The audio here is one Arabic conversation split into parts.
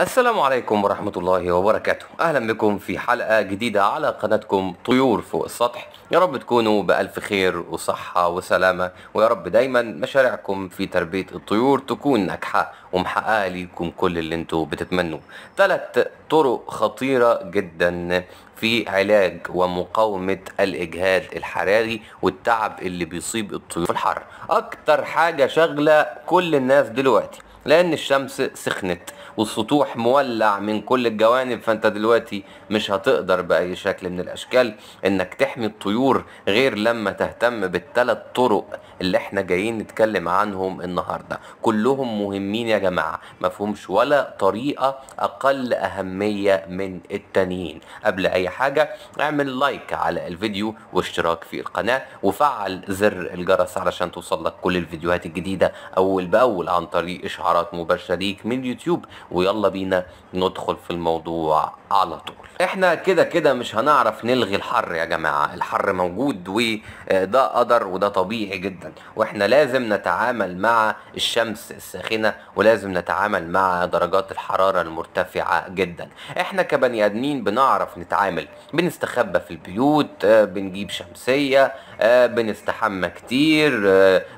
السلام عليكم ورحمة الله وبركاته أهلا بكم في حلقة جديدة على قناتكم طيور فوق السطح يا رب تكونوا بألف خير وصحة وسلامة ويا رب دايما مشاريعكم في تربية الطيور تكون ناجحة ومحققة ليكم كل اللي انتوا بتتمنوه ثلاث طرق خطيرة جدا في علاج ومقاومة الإجهاد الحراري والتعب اللي بيصيب الطيور في الحر أكتر حاجة شغلة كل الناس دلوقتي لأن الشمس سخنت والسطوح مولع من كل الجوانب فانت دلوقتي مش هتقدر باي شكل من الاشكال انك تحمي الطيور غير لما تهتم بالثلاث طرق اللي احنا جايين نتكلم عنهم النهارده كلهم مهمين يا جماعه ما فيهمش ولا طريقه اقل اهميه من التانيين قبل اي حاجه اعمل لايك على الفيديو واشتراك في القناه وفعل زر الجرس علشان توصلك كل الفيديوهات الجديده اول باول عن طريق اشعارات مباشره ليك من اليوتيوب ويلا بينا ندخل في الموضوع على طول احنا كده كده مش هنعرف نلغي الحر يا جماعة الحر موجود وده آه، قدر وده طبيعي جدا واحنا لازم نتعامل مع الشمس الساخنة ولازم نتعامل مع درجات الحرارة المرتفعة جدا احنا كبني ادمين بنعرف نتعامل بنستخبى في البيوت آه، بنجيب شمسية آه، بنستحمى كتير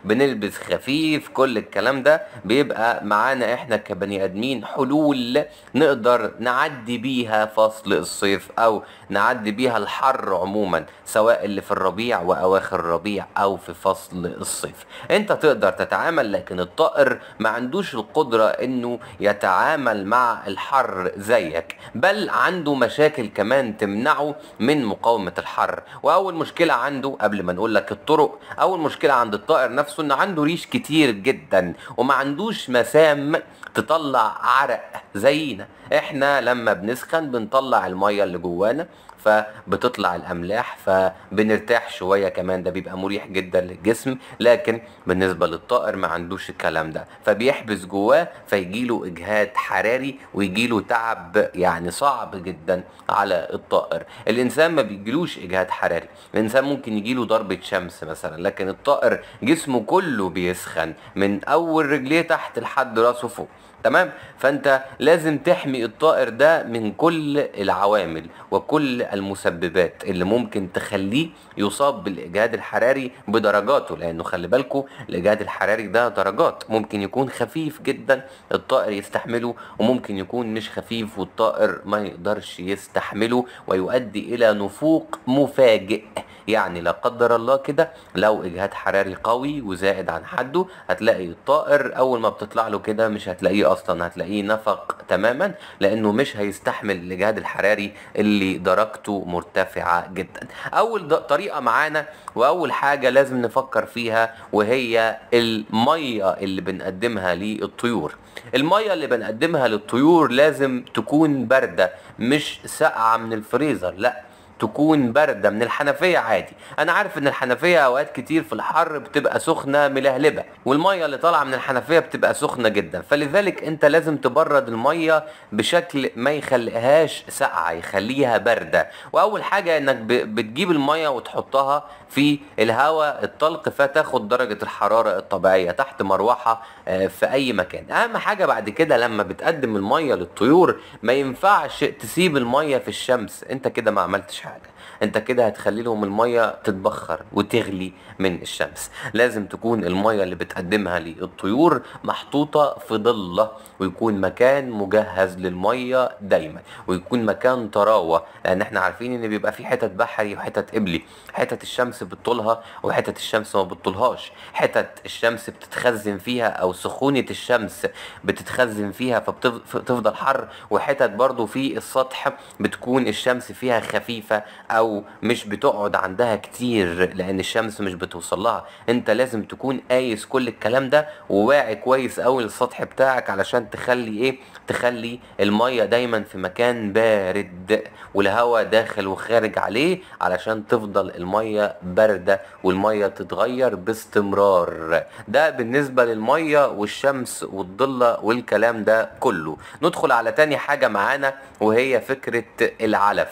بنلبس خفيف كل الكلام ده بيبقى معانا احنا كبني ادمين حلول نقدر نعدي بيها فصل الصيف او نعدي بيها الحر عموما سواء اللي في الربيع واواخر الربيع او في فصل الصيف انت تقدر تتعامل لكن الطائر ما عندوش القدرة انه يتعامل مع الحر زيك بل عنده مشاكل كمان تمنعه من مقاومة الحر واول مشكلة عنده قبل ما نقول لك الطرق اول مشكلة عند الطائر نفسه ان عنده ريش كتير جدا وما عندوش مسام تطلع عرق زينا احنا لما بنسخن بنطلع الميه اللي جوانا فبتطلع الاملاح فبنرتاح شويه كمان ده بيبقى مريح جدا للجسم لكن بالنسبه للطائر ما عندوش الكلام ده فبيحبس جواه فيجيله اجهاد حراري ويجيله تعب يعني صعب جدا على الطائر الانسان ما بيجيلوش اجهاد حراري الانسان ممكن يجيله ضربه شمس مثلا لكن الطائر جسمه كله بيسخن من اول رجليه تحت لحد راسه فوق تمام فانت لازم تحمي الطائر ده من كل العوامل وكل المسببات اللي ممكن تخليه يصاب بالإجهاد الحراري بدرجاته لأنه خلي بالكم الإجهاد الحراري ده درجات ممكن يكون خفيف جدا الطائر يستحمله وممكن يكون مش خفيف والطائر ما يقدرش يستحمله ويؤدي إلى نفوق مفاجئ يعني لا قدر الله كده لو إجهاد حراري قوي وزائد عن حده هتلاقي الطائر أول ما بتطلع له كده مش هتلاقيه أصلا هتلاقيه نفق تماما لانه مش هيستحمل الجهاد الحراري اللي درجته مرتفعه جدا اول طريقه معانا واول حاجه لازم نفكر فيها وهي الميه اللي بنقدمها للطيور الميه اللي بنقدمها للطيور لازم تكون بارده مش ساقعه من الفريزر لا تكون بارده من الحنفيه عادي انا عارف ان الحنفيه اوقات كتير في الحر بتبقى سخنه ملهلبه والميه اللي طالعه من الحنفيه بتبقى سخنه جدا فلذلك انت لازم تبرد الميه بشكل ما يخليهاش ساقعه يخليها بارده واول حاجه انك بتجيب الميه وتحطها في الهواء الطلق فتاخد درجه الحراره الطبيعيه تحت مروحه آه، في اي مكان اهم حاجه بعد كده لما بتقدم الميه للطيور ما ينفعش تسيب الميه في الشمس انت كده ما عملتش حاجه حاجه انت كده هتخلي لهم الميه تتبخر وتغلي من الشمس لازم تكون الميه اللي بتقدمها للطيور محطوطه في ضله ويكون مكان مجهز للميه دايما ويكون مكان طراوه لان احنا عارفين ان بيبقى في حتت بحري وحتت قبلي حتت الشمس بتطولها وحتت الشمس ما بتطولهاش حتت الشمس بتتخزن فيها او سخونه الشمس بتتخزن فيها فبتفضل حر وحتت برضو في السطح بتكون الشمس فيها خفيفه مسافة أو مش بتقعد عندها كتير لأن الشمس مش بتوصل لها أنت لازم تكون قايس كل الكلام ده وواعي كويس قوي للسطح بتاعك علشان تخلي إيه تخلي المية دايما في مكان بارد والهواء داخل وخارج عليه علشان تفضل المية باردة والمية تتغير باستمرار ده بالنسبة للمية والشمس والضلة والكلام ده كله ندخل على تاني حاجة معانا وهي فكرة العلف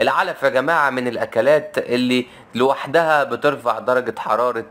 العلف يا جماعة من الأكلات اللي لوحدها بترفع درجة حرارة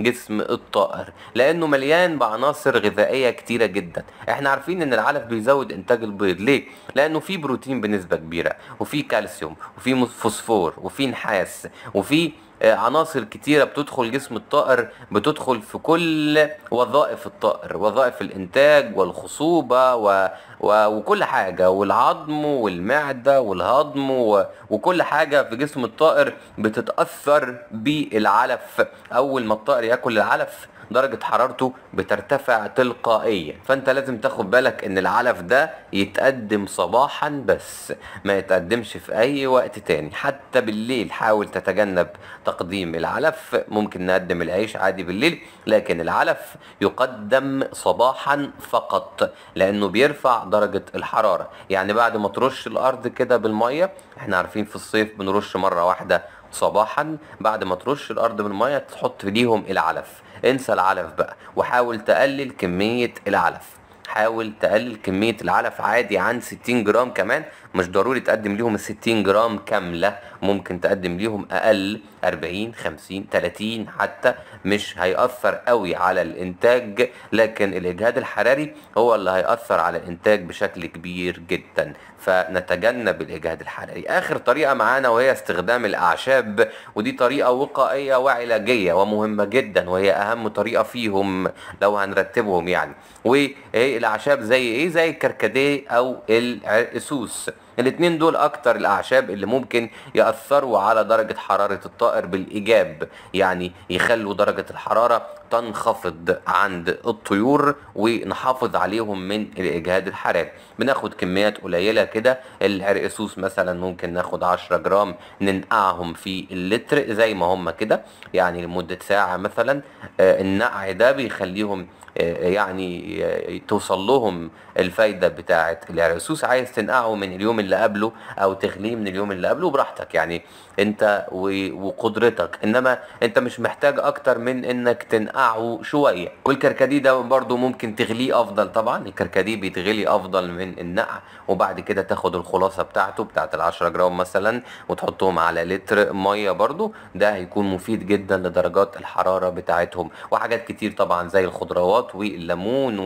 جسم الطائر لأنه مليان بعناصر غذائية كتيرة جدا احنا عارفين ان العلف بيزود انتاج البيض ليه؟ لأنه فيه بروتين بنسبة كبيرة وفي كالسيوم وفي فوسفور وفي نحاس وفي عناصر كتيرة بتدخل جسم الطائر بتدخل في كل وظائف الطائر وظائف الإنتاج والخصوبة و... و... وكل حاجة والعظم والمعدة والهضم و... وكل حاجة في جسم الطائر بتتأثر بالعلف أول ما الطائر ياكل العلف درجة حرارته بترتفع تلقائيا فانت لازم تاخد بالك ان العلف ده يتقدم صباحا بس ما يتقدمش في اي وقت تاني حتى بالليل حاول تتجنب تقديم العلف ممكن نقدم العيش عادي بالليل لكن العلف يقدم صباحا فقط لانه بيرفع درجة الحرارة يعني بعد ما ترش الارض كده بالمية احنا عارفين في الصيف بنرش مرة واحدة صباحا بعد ما ترش الارض بالمية تحط ليهم العلف انسى العلف بقى وحاول تقلل كمية العلف حاول تقلل كمية العلف عادي عن 60 جرام كمان مش ضروري تقدم ليهم ال 60 جرام كامله ممكن تقدم ليهم اقل 40 50 30 حتى مش هيأثر قوي على الانتاج لكن الاجهاد الحراري هو اللي هيأثر على الانتاج بشكل كبير جدا فنتجنب الاجهاد الحراري اخر طريقه معانا وهي استخدام الاعشاب ودي طريقه وقائيه وعلاجيه ومهمه جدا وهي اهم طريقه فيهم لو هنرتبهم يعني والاعشاب زي ايه زي الكركديه او العرقسوس الاتنين دول اكتر الاعشاب اللي ممكن يأثروا على درجة حرارة الطائر بالايجاب يعني يخلوا درجة الحرارة تنخفض عند الطيور ونحافظ عليهم من الاجهاد الحراري بناخد كميات قليلة كده العرقسوس مثلا ممكن ناخد 10 جرام ننقعهم في اللتر زي ما هم كده يعني لمدة ساعة مثلا آه، النقع ده بيخليهم آه، يعني توصل لهم الفايدة بتاعة العرقسوس عايز تنقعه من اليوم اللي اللي قبله او تغليه من اليوم اللي قبله براحتك يعني انت وقدرتك انما انت مش محتاج اكتر من انك تنقعه شويه والكركديه ده برضو ممكن تغليه افضل طبعا الكركديه بيتغلي افضل من النقع وبعد كده تاخد الخلاصه بتاعته بتاعت ال10 جرام مثلا وتحطهم على لتر ميه برضو ده هيكون مفيد جدا لدرجات الحراره بتاعتهم وحاجات كتير طبعا زي الخضروات والليمون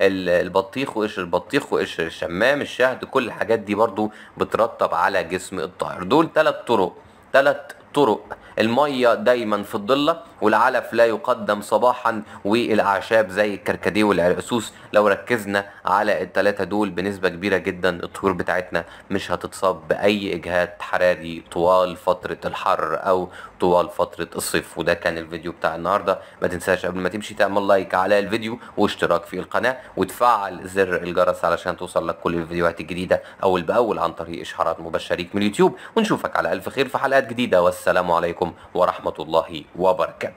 والبطيخ وقشر البطيخ وقشر الشمام الشهد كل الحاجات دي برضو برضو بترطب على جسم الطائر دول ثلاث طرق ثلاث طرق الميه دايما في الضله والعلف لا يقدم صباحا والاعشاب زي الكركديه والعرقسوس لو ركزنا على التلاتة دول بنسبه كبيره جدا الطيور بتاعتنا مش هتتصاب باي اجهاد حراري طوال فتره الحر او طوال فتره الصيف وده كان الفيديو بتاع النهارده ما تنساش قبل ما تمشي تعمل لايك على الفيديو واشتراك في القناه وتفعل زر الجرس علشان توصل لك كل الفيديوهات الجديده اول باول عن طريق اشعارات مباشره ليك من اليوتيوب ونشوفك على الف خير في حلقات جديده والسلام عليكم ورحمه الله وبركاته